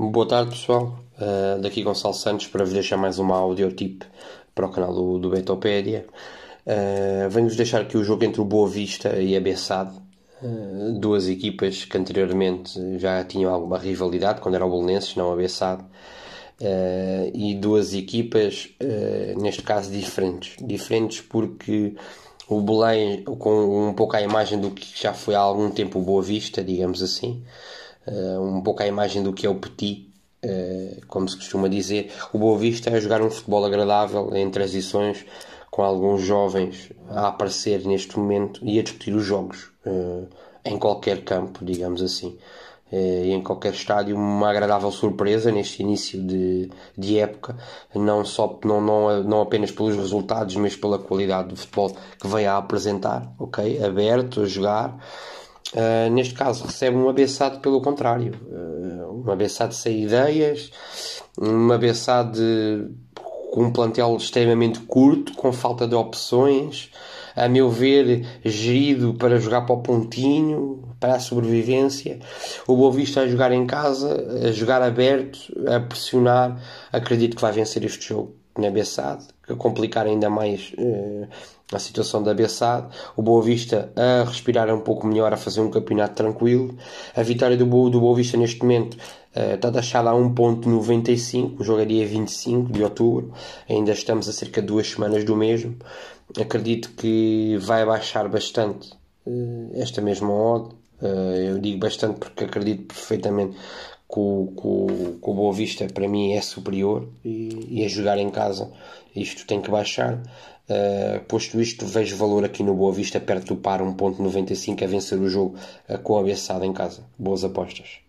Boa tarde, pessoal. Uh, daqui Gonçalo Santos para vos deixar mais uma audiotip para o canal do, do Betopédia. Uh, ah, Venho-vos deixar aqui o jogo entre o Boa Vista e a Bessade. Uh, ah, duas equipas que anteriormente já tinham alguma rivalidade, quando era o bolonenses, não a Bessade. Uh, e duas equipas, neste caso, diferentes. Diferentes porque o Belém, com um pouco a imagem do que já foi há algum tempo o Boa Vista, digamos assim eh, um pouco a imagem do que é o Petit, eh, como se costuma dizer. O Boa Vista é jogar um futebol agradável em transições, com alguns jovens a aparecer neste momento e a discutir os jogos eh, em qualquer campo, digamos assim. E em qualquer estádio, uma agradável surpresa neste início de, de época, não, só, não, não, não apenas pelos resultados, mas pela qualidade do futebol que vem a apresentar, ok? Aberto, a jogar, ah, neste caso, recebe um abeçado pelo contrário. Uh, um abeçado sem ideias, um abeçado com um plantel extremamente curto, com falta de opções, a meu ver, gerido para jogar para o pontinho, para a sobrevivência. O Boa Vista a jogar em casa, a jogar aberto, a pressionar, acredito que vai vencer este jogo na Bessade, complicar ainda mais uh, a situação da Bessade. O Boa Vista a respirar um pouco melhor, a fazer um campeonato tranquilo. A vitória do Boa, do Boa Vista neste momento uh, está taxada a 1.95, o jogo é dia 25 de outubro, ainda estamos a cerca de duas semanas do mesmo. Acredito que vai baixar bastante uh, esta mesma odd. eu digo bastante porque acredito perfeitamente com, com, com o Boa Vista para mim é superior e, e a jogar em casa isto tem que baixar. Uh, posto isto, vejo valor aqui no Boa Vista perto do par 1.95 a vencer o jogo uh, com a cabeçada em casa. Boas apostas.